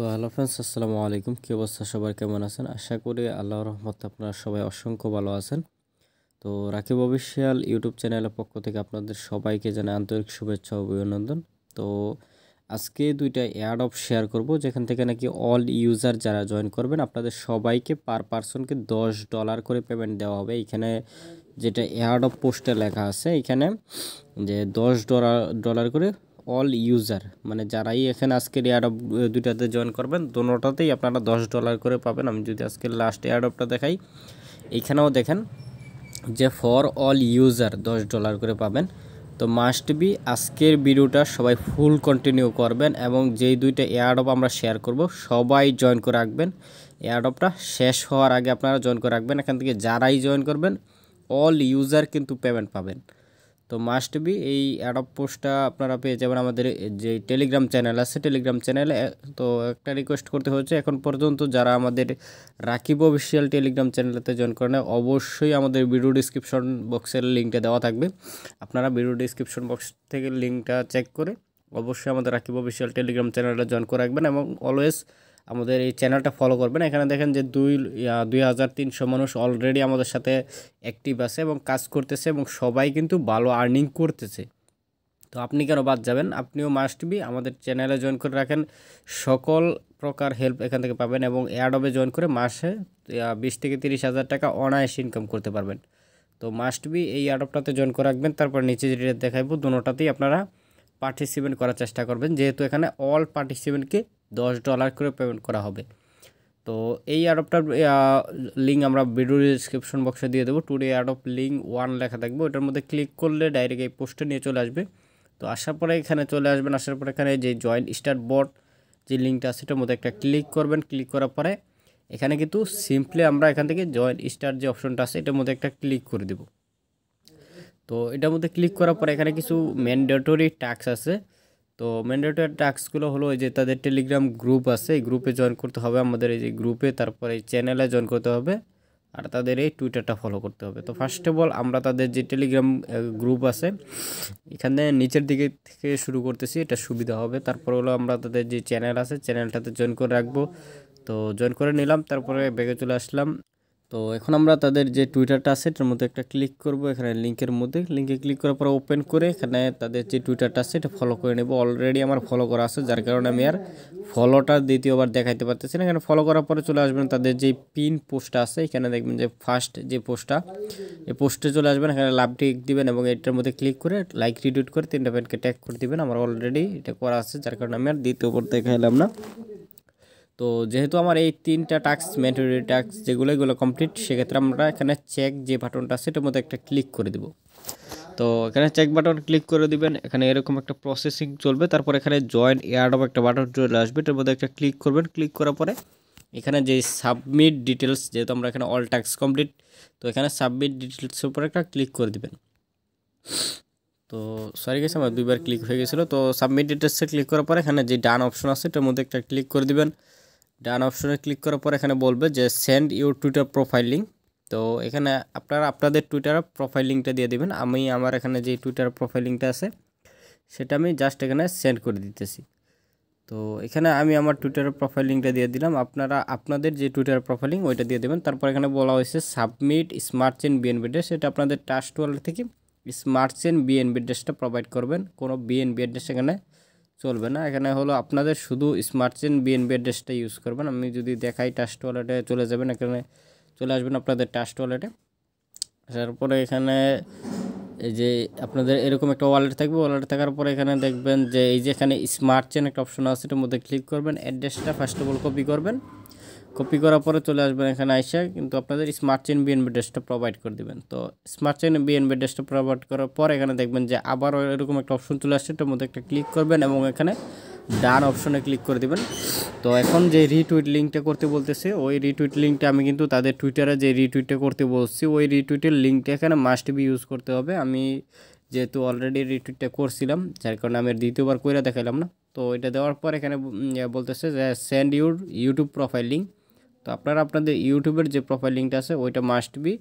so hello friends আসসালামু আলাইকুম কী অবস্থা সবাই কেমন আছেন আশা করি আল্লাহ রহমত আপনারা সবাই অসংখ্য ভালো আছেন তো রাকিব অফিসিয়াল ইউটিউব চ্যানেলের পক্ষ থেকে আপনাদের সবাইকে জানাই আন্তরিক শুভেচ্ছা ও অভিনন্দন তো আজকে দুইটা অ্যাড অফ শেয়ার করব যেখান থেকে নাকি অল ইউজার যারা জয়েন করবেন আপনাদের সবাইকে পার পার্সনকে দশ ডলার করে পেমেন্ট দেওয়া হবে এখানে যেটা অ্যাড অফ পোস্টে লেখা আছে এখানে যে দশ ডলার ডলার করে অল ইউজার মানে যারাই এখানে আজকের এয়ারডপ দুইটাতে জয়েন করবেন দোনোটাতেই আপনারা দশ ডলার করে পাবেন আমি যদি আজকের লাস্ট এয়ারডপটা দেখাই এখানেও দেখেন যে ফর অল ইউজার দশ ডলার করে পাবেন তো মাস্ট বি আজকের ভিডিওটা সবাই ফুল কন্টিনিউ করবেন এবং যেই দুইটা এয়ারডপ আমরা শেয়ার করব সবাই জয়েন করে রাখবেন এয়ারডপটা শেষ হওয়ার আগে আপনারা জয়েন করে রাখবেন এখান থেকে যারাই জয়েন করবেন অল ইউজার কিন্তু পেমেন্ট পাবেন তো মাস্ট বি এই অ্যাডপ পোস্টটা আপনারা পেয়ে যাবেন আমাদের যে টেলিগ্রাম চ্যানেল আছে টেলিগ্রাম চ্যানেলে তো একটা রিকোয়েস্ট করতে হচ্ছে এখন পর্যন্ত যারা আমাদের রাকিব অফিসিয়াল টেলিগ্রাম চ্যানেলেতে জয়েন করেন অবশ্যই আমাদের ভিডিও ডিসক্রিপশন বক্সের লিঙ্কটা দেওয়া থাকবে আপনারা ভিডিও ডিসক্রিপশন বক্স থেকে লিঙ্কটা চেক করে অবশ্যই আমাদের রাকিব অফিসিয়াল টেলিগ্রাম চ্যানেলটা জয়েন করে রাখবেন এবং অলওয়েজ আমাদের এই চ্যানেলটা ফলো করবেন এখানে দেখেন যে দুই দুই হাজার তিনশো মানুষ অলরেডি আমাদের সাথে অ্যাক্টিভ আছে এবং কাজ করতেছে এবং সবাই কিন্তু ভালো আর্নিং করতেছে তো আপনি কেন বাদ যাবেন আপনিও মাস্ট বি আমাদের চ্যানেলে জয়েন করে রাখেন সকল প্রকার হেল্প এখান থেকে পাবেন এবং অ্যাডবে জয়েন করে মাসে বিশ থেকে তিরিশ হাজার টাকা অনায়াসে ইনকাম করতে পারবেন তো মাস্ট বি এই অ্যাডপটাতে জয়েন করে রাখবেন তারপর নিচে যেটা দেখাইব দুটাতেই আপনারা পার্টিসিপেন্ট করার চেষ্টা করবেন যেহেতু এখানে অল পার্টিসিপেন্টকে দশ ডলার করে পেমেন্ট করা হবে তো এই অ্যাডপটার লিঙ্ক আমরা ভিডিও ডিসক্রিপশন বক্সে দিয়ে দেবো টুডে অ্যাডপ লিঙ্ক ওয়ান লেখা থাকবে ওটার মধ্যে ক্লিক করলে ডাইরেক্ট এই পোস্টে নিয়ে চলে আসবে তো আসার পরে এখানে চলে আসবেন আসার পরে এখানে যে জয়েন্ট স্টার বট যে লিঙ্কটা আছে সেটার মধ্যে একটা ক্লিক করবেন ক্লিক করার পরে এখানে কিন্তু সিম্পলি আমরা এখান থেকে জয়েন্ট স্টার যে অপশনটা আছে এটার মধ্যে একটা ক্লিক করে দেব তো এটার মধ্যে ক্লিক করার পরে এখানে কিছু ম্যান্ডেটরি টাস্ক আছে তো ম্যান্ডেটরি টাস্কগুলো হলো যে তাদের টেলিগ্রাম গ্রুপ আছে এই গ্রুপে জয়েন করতে হবে আমাদের এই যে গ্রুপে তারপরে এই চ্যানেলে জয়েন করতে হবে আর তাদের এই টুইটারটা ফলো করতে হবে তো ফার্স্ট অফ অল আমরা তাদের যে টেলিগ্রাম গ্রুপ আছে এখানে নিচের দিকে থেকে শুরু করতেছি এটা সুবিধা হবে তারপর হলো আমরা তাদের যে চ্যানেল আছে চ্যানেলটাতে জয়েন করে রাখবো তো জয়েন করে নিলাম তারপরে ব্যাগে চলে আসলাম তো এখন আমরা তাদের যে টুইটারটা আছে এটার মধ্যে একটা ক্লিক করব এখানে লিঙ্কের মধ্যে লিঙ্কে ক্লিক করার পর ওপেন করে এখানে তাদের যে টুইটারটা আছে এটা ফলো করে নেব অলরেডি আমার ফলো করা আছে যার কারণে আমি আর ফলোটা দ্বিতীয়বার দেখাইতে পারতেছি না এখানে ফলো করার পরে চলে আসবেন তাদের যে পিন পোস্টটা আছে এখানে দেখবেন যে ফার্স্ট যে পোস্টটা এই পোস্টে চলে আসবেন এখানে লাভ টিক দিবেন এবং এটার মধ্যে ক্লিক করে লাইক রিডিউট করে তিনটা পেনকে ট্যাগ করে দিবেন আমার অলরেডি এটা করা আছে যার কারণে আমি আর দ্বিতীয়বার দেখাইলাম না তো যেহেতু আমার এই তিনটা টাস্ক ম্যান্ডেটরি টাস্ক যেগুলো এগুলো কমপ্লিট সেক্ষেত্রে আমরা এখানে চেক যে বাটনটা আছে এটার মধ্যে একটা ক্লিক করে দেবো তো এখানে চেক বাটন ক্লিক করে দিবেন এখানে এরকম একটা প্রসেসিং চলবে তারপর এখানে জয়েন এয়ারডপ একটা বাটন চলে আসবে এটার মধ্যে একটা ক্লিক করবেন ক্লিক করার পরে এখানে যে সাবমিট ডিটেলস যেহেতু আমরা এখানে অল ট্যাক্স কমপ্লিট তো এখানে সাবমিট ডিটেলসের উপর একটা ক্লিক করে দিবেন তো সরি গেছে আমার দুইবার ক্লিক হয়ে গেছিলো তো সাবমিট ডিটেলসে ক্লিক করার পরে এখানে যে ডান অপশন আছে এটার মধ্যে একটা ক্লিক করে দিবেন ডান অপশনে ক্লিক করার পর এখানে বলবে যে send your Twitter profile link তো এখানে আপনারা আপনাদের টুইটার প্রোফাইল লিঙ্কটা দিয়ে দেবেন আমি আমার এখানে যে টুইটার প্রোফাইল লিঙ্কটা আছে সেটা আমি জাস্ট এখানে সেন্ড করে দিতেছি তো এখানে আমি আমার টুইটারের প্রোফাইল লিঙ্কটা দিয়ে দিলাম আপনারা আপনাদের যে টুইটার প্রোফাইল লিঙ্ক ওইটা দিয়ে দেবেন তারপর এখানে বলা হয়েছে submit smart chain BNB address এটা আপনাদের টাস্ট ওয়ার্ল্ড থেকে স্মার্ট চেন বিএনবি ড্রেসটা প্রোভাইড করবেন কোনো বিএনবি ড্রেস এখানে চলবে না এখানে হলো আপনাদের শুধু স্মার্ট চেন বিএনবি অ্যাড্রেসটা ইউজ করবেন আমি যদি দেখাই টাস্ট ওয়ালেটে চলে যাবেন এখানে চলে আসবেন আপনাদের টাস্ট ওয়ালেটে আসার পরে এখানে এই যে আপনাদের এরকম একটা ওয়ালেট থাকবে ওয়ালেট থাকার পরে এখানে দেখবেন যে এই যে এখানে স্মার্ট চেন একটা অপশন আছে এটার মধ্যে ক্লিক করবেন অ্যাড্রেসটা ফার্স্ট অফ অল কপি করবেন কপি করার পরে চলে আসবেন এখানে আইসা কিন্তু আপনাদের স্মার্ট চেন বিএনবি ড্রেসটা প্রোভাইড করে দেবেন তো স্মার্ট চেন বিএনবি ড্রেসটা প্রোভাইড করার পর এখানে দেখবেন যে আবার এরকম একটা অপশন চলে আসছে এটার মধ্যে একটা ক্লিক করবেন এবং এখানে ডান অপশনে ক্লিক করে দেবেন তো এখন যে রিটুইট লিঙ্কটা করতে বলতেছে ওই রিটুইট লিঙ্কটা আমি কিন্তু তাদের টুইটারে যে রিটুইটটা করতে বলছি ওই রিটুইটের লিঙ্কটা এখানে মাস্ট বি ইউজ করতে হবে আমি যেহেতু অলরেডি রিটুইটটা করছিলাম যার কারণে আমি দ্বিতীয়বার কইরা দেখাইলাম না তো এটা দেওয়ার পর এখানে বলতেছে যে send your YouTube profile link তো আপনারা আপনাদের ইউটিউবের যে প্রোফাইল লিঙ্কটা আছে ওইটা মাস্ট বি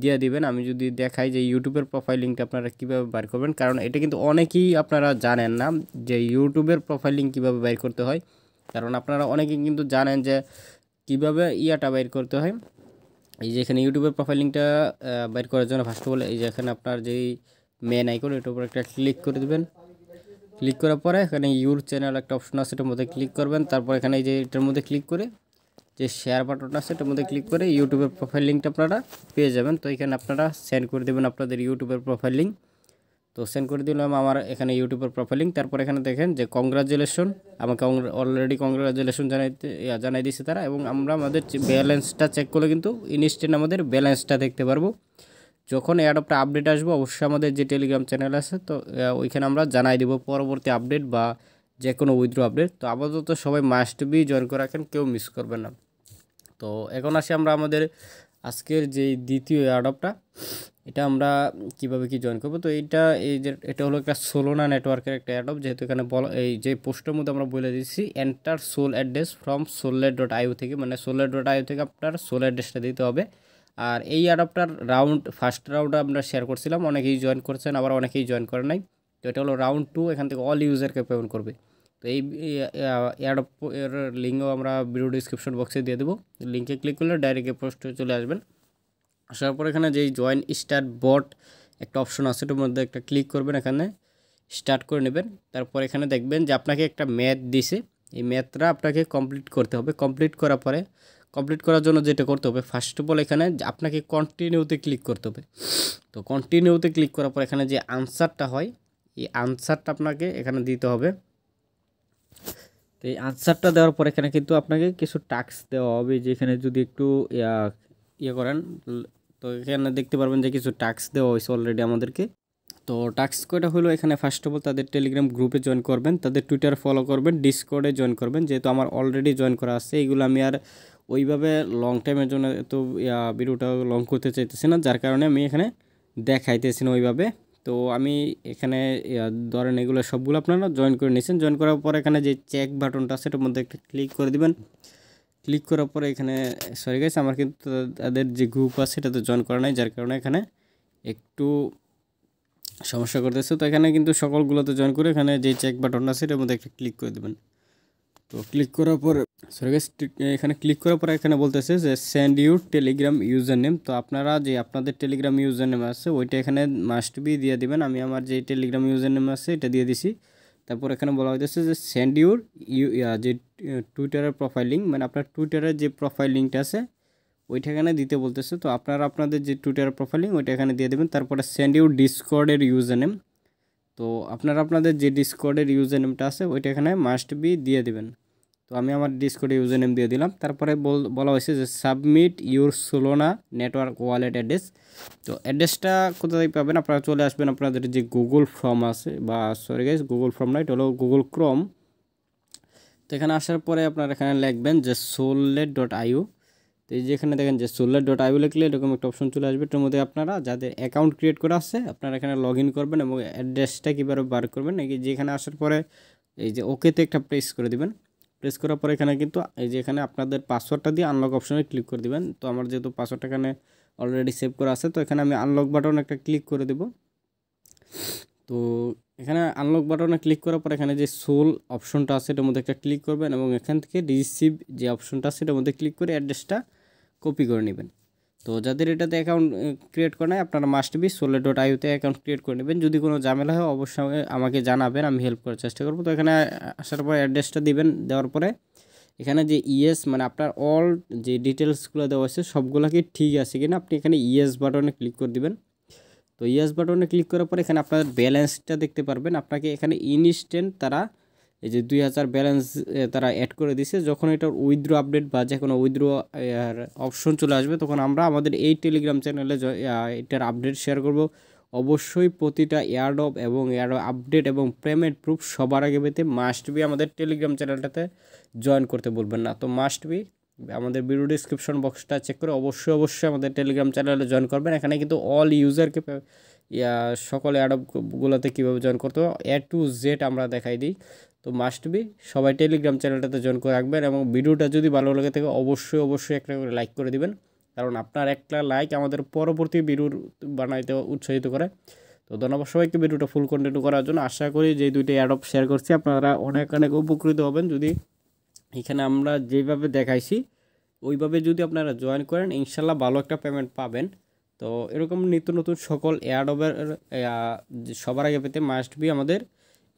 দিয়ে দিবেন আমি যদি দেখাই যে ইউটিউবের প্রোফাইল লিঙ্কটা আপনারা কীভাবে বাইর করবেন কারণ এটা কিন্তু অনেকেই আপনারা জানেন না যে ইউটিউবের প্রোফাইল লিঙ্ক কীভাবে বাইর করতে হয় কারণ আপনারা অনেকেই কিন্তু জানেন যে কিভাবে ইয়াটা বাইর করতে হয় এই যে এখানে ইউটিউবের প্রোফাইল লিঙ্কটা বাইর করার জন্য ফার্স্ট অফ অল এই যে এখানে আপনার যেই মেন আইকন এটার উপর একটা ক্লিক করে দেবেন ক্লিক করার পরে এখানে ইউর চ্যানেল একটা অপশন আছে এটার মধ্যে ক্লিক করবেন তারপর এখানে এই যে এটার মধ্যে ক্লিক করে যে শেয়ার বাটনটা আছে এটার মধ্যে ক্লিক করে ইউটিউবের প্রোফাইল লিঙ্কটা আপনারা পেয়ে যাবেন তো এখানে আপনারা সেন্ড করে দেবেন আপনাদের ইউটিউবের প্রোফাইল লিঙ্ক তো সেন্ড করে দিলাম আমার এখানে ইউটিউবের প্রোফাইল লিঙ্ক তারপর এখানে দেখেন যে কংগ্রাচুলেশন আমাকে অলরেডি কংগ্রাচুলেশন জানাইতে জানাই দিয়েছে তারা এবং আমরা আমাদের ব্যালেন্সটা চেক করলে কিন্তু ইনস্ট্যান্ট আমাদের ব্যালেন্সটা দেখতে পারবো যখন অ্যাডপটা আপডেট আসবো অবশ্যই আমাদের যে টেলিগ্রাম চ্যানেল আছে তো ওইখানে আমরা জানাই দেবো পরবর্তী আপডেট বা যে কোনো উইথড্রো আপডেট তো আপাতত সবাই মাস্ট বি জয়েন করে রাখেন কেউ মিস করবেন না তো এখন আসি আমরা আমাদের আজকের যে দ্বিতীয় অ্যাডপটা এটা আমরা কিভাবে কি জয়েন করবো তো এটা এই যে এটা হলো একটা সোলোনা নেটওয়ার্কের একটা অ্যাডপ যেহেতু এখানে বলা এই যে পোস্টের মধ্যে আমরা বলে দিচ্ছি এন্টার সোল অ্যাড্রেস ফ্রম সোলের ডট আইও থেকে মানে সোলেট ডট আইও থেকে আপনার সোল অ্যাড্রেসটা দিতে হবে আর এই অ্যাডপটার রাউন্ড ফার্স্ট রাউন্ড আমরা শেয়ার করছিলাম অনেকেই জয়েন করছেন আবার অনেকেই জয়েন করে নাই তো এটা হলো রাউন্ড টু এখান থেকে অল ইউজারকে পেমেন্ট করবে তো এই অ্যাডপ এর লিঙ্কও আমরা ভিডিও ডিসক্রিপশন বক্সে দিয়ে দেবো লিঙ্কে ক্লিক করলে ডাইরেক্ট এই পোস্টে চলে আসবেন আসার পর এখানে যেই জয়েন স্টার্ট বট একটা অপশন আছে ওটার মধ্যে একটা ক্লিক করবেন এখানে স্টার্ট করে নেবেন তারপর এখানে দেখবেন যে আপনাকে একটা ম্যাথ দিছে এই ম্যাথটা আপনাকে কমপ্লিট করতে হবে কমপ্লিট করার পরে কমপ্লিট করার জন্য যেটা করতে হবে ফার্স্ট অফ অল এখানে আপনাকে কন্টিনিউতে ক্লিক করতে হবে তো কন্টিনিউতে ক্লিক করার পর এখানে যে আনসারটা হয় এই আনসারটা আপনাকে এখানে দিতে হবে তো এই আনসারটা দেওয়ার পর এখানে কিন্তু আপনাকে কিছু টাক্স দেওয়া হবে যেখানে যদি একটু ইয়ে করেন তো এখানে দেখতে পারবেন যে কিছু টাক্স দেওয়া হয়েছে অলরেডি আমাদেরকে তো টাক্স কয়টা হলো এখানে ফার্স্ট অফ অল তাদের টেলিগ্রাম গ্রুপে জয়েন করবেন তাদের টুইটার ফলো করবেন ডিসকর্ডে জয়েন করবেন যেহেতু আমার অলরেডি জয়েন করা আছে এইগুলো আমি আর ওইভাবে লং টাইমের জন্য তো ভিডিওটা লং করতে চাইতেছি না যার কারণে আমি এখানে দেখাইতেছি না ওইভাবে তো আমি এখানে ধরেন এগুলো সবগুলো আপনারা জয়েন করে নিয়েছেন জয়েন করার পর এখানে যে চেক বাটনটা সেটার মধ্যে একটা ক্লিক করে দেবেন ক্লিক করার পরে এখানে সরি গেছে আমার কিন্তু তাদের যে গ্রুপ আছে তো জয়েন করা নাই যার কারণে এখানে একটু সমস্যা করতেছে তো এখানে কিন্তু সকলগুলোতে জয়েন করে এখানে যে চেক বাটনটা আছে সেটার মধ্যে একটা ক্লিক করে দেবেন তো ক্লিক করার পর সরি এখানে ক্লিক করার পর এখানে বলতেছে যে send you Telegram user name তো আপনারা যে আপনাদের টেলিগ্রাম ইউজার নেম আছে ওইটা এখানে মাস্ট বি দিয়ে দিবেন আমি আমার যে টেলিগ্রাম ইউজার নেম আছে এটা দিয়ে দিছি তারপর এখানে বলা হইতেছে যে সেন্ড ইউর ইউ যে টুইটারের প্রোফাইল লিঙ্ক মানে আপনার টুইটারের যে প্রোফাইল লিঙ্কটা আছে ওইটা এখানে দিতে বলতেছে তো আপনারা আপনাদের যে টুইটারের প্রোফাইল লিঙ্ক ওইটা এখানে দিয়ে দেবেন তারপরে সেন্ড ইউর ডিসকর্ডের ইউজার নেম তো আপনারা আপনাদের যে ডিসকর্ড এর ইউজারনেমটা আছে ওটা এখানে মাস্ট বি দিয়ে দিবেন তো আমি আমার ডিসকর্ড ইউজারনেম দিয়ে দিলাম তারপরে বলা হয়েছে যে submit your Solana network wallet address তো অ্যাড্রেসটা কোথায় পাবেন আপনারা চলে আসবেন আপনাদের যে গুগল ফর্ম আছে বা সরি গাইস গুগল ফর্ম না এটা হলো গুগল ক্রোম সেখানে আসার পরে আপনারা এখানে লিখবেন যে soller.io তো এই যেখানে দেখেন যে সোলার ডট আইও লিখলে এরকম একটা অপশন চলে আসবে এটার মধ্যে আপনারা যাদের অ্যাকাউন্ট ক্রিয়েট করা আছে আপনারা এখানে লগ ইন করবেন এবং অ্যাড্রেসটা কীভাবে বার করবেন এই যেখানে আসার পরে এই যে ওকেতে একটা প্রেস করে দিবেন প্রেস করার পরে এখানে কিন্তু এই যে এখানে আপনাদের পাসওয়ার্ডটা দিয়ে আনলক অপশনে ক্লিক করে দিবেন তো আমার যেহেতু পাসওয়ার্ডটা এখানে অলরেডি সেভ করা আছে তো এখানে আমি আনলক বাটন একটা ক্লিক করে দেব তো এখানে আনলক বাটনে ক্লিক করার পর এখানে যে সোল অপশনটা আছে এটার মধ্যে একটা ক্লিক করবেন এবং এখান থেকে রিসিভ যে অপশনটা আছে এটার মধ্যে ক্লিক করে অ্যাড্রেসটা কপি করে নেবেন তো যাদের এটাতে অ্যাকাউন্ট ক্রিয়েট করে নেয় আপনারা মাস্ট বি সোলে ডট আইওতে অ্যাকাউন্ট ক্রিয়েট করে নেবেন যদি কোনো ঝামেলা হয় অবশ্যই আমাকে জানাবেন আমি হেল্প করার চেষ্টা করবো তো এখানে আসার পর অ্যাড্রেসটা দিবেন দেওয়ার পরে এখানে যে ইয়েস e মানে আপনার অল যে ডিটেলসগুলো দেওয়া আছে সবগুলো কি ঠিক আছে কিনা আপনি এখানে ইয়েস বাটনে ক্লিক করে দিবেন তো ইয়েস বাটনে ক্লিক করার পর এখানে আপনার ব্যালেন্সটা দেখতে পারবেন আপনাকে এখানে ইনস্ট্যান্ট তারা এই যে দুই হাজার ব্যালেন্স তারা অ্যাড করে দিছে যখন এটার উইথড্রো আপডেট বা যে কোনো উইথড্র অপশন চলে আসবে তখন আমরা আমাদের এই টেলিগ্রাম চ্যানেলে এটার আপডেট শেয়ার করব অবশ্যই প্রতিটা এয়ারডপ এবং এয়ার আপডেট এবং পেমেন্ট প্রুফ সবার আগে পেতে মাস্ট বি আমাদের টেলিগ্রাম চ্যানেলটাতে জয়েন করতে বলবেন না তো মাস্ট বি আমাদের ভিডিও ডিসক্রিপশন বক্সটা চেক করে অবশ্যই অবশ্যই আমাদের টেলিগ্রাম চ্যানেলে জয়েন করবেন এখানে কিন্তু অল ইউজারকে সকল অ্যাডপগুলোতে কীভাবে জয়েন করতে হবে এ টু জেড আমরা দেখাই দিই তো মাস্ট বি সবাই টেলিগ্রাম চ্যানেলটাতে জয়েন করে রাখবেন এবং ভিডিওটা যদি ভালো লাগে থাকে অবশ্যই অবশ্যই একটা করে লাইক করে দিবেন কারণ আপনার একটা লাইক আমাদের পরবর্তী ভিডিওর বানাইতে উৎসাহিত করে তো ধন্যবাদ সবাইকে ভিডিওটা ফুল কন্টিনিউ করার জন্য আশা করি যে দুইটি অ্যাডপ শেয়ার করছি আপনারা অনেক অনেক উপকৃত হবেন যদি এখানে আমরা যেভাবে দেখাইছি ওইভাবে যদি আপনারা জয়েন করেন ইনশাল্লাহ ভালো একটা পেমেন্ট পাবেন তো এরকম নিত্য নতুন সকল অ্যাডবের সবার আগে পেতে মাস্ট বি আমাদের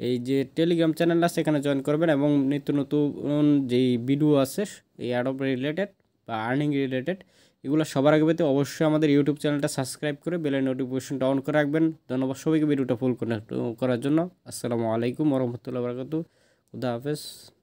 এই যে টেলিগ্রাম চ্যানেল আছে সেখানে জয়েন করবেন এবং নিত্য নতুন যেই ভিডিও আছে এই অ্যাডপ রিলেটেড বা আর্নিং রিলেটেড এগুলো সবার আগে পেতে অবশ্যই আমাদের ইউটিউব চ্যানেলটা সাবস্ক্রাইব করে বেলের নোটিফিকেশনটা অন করে রাখবেন ধন্যবাদ সবাইকে ভিডিওটা ফুল করার জন্য আসসালামু আলাইকুম রহমতুল্লাহ বরকাত খুদা হাফেজ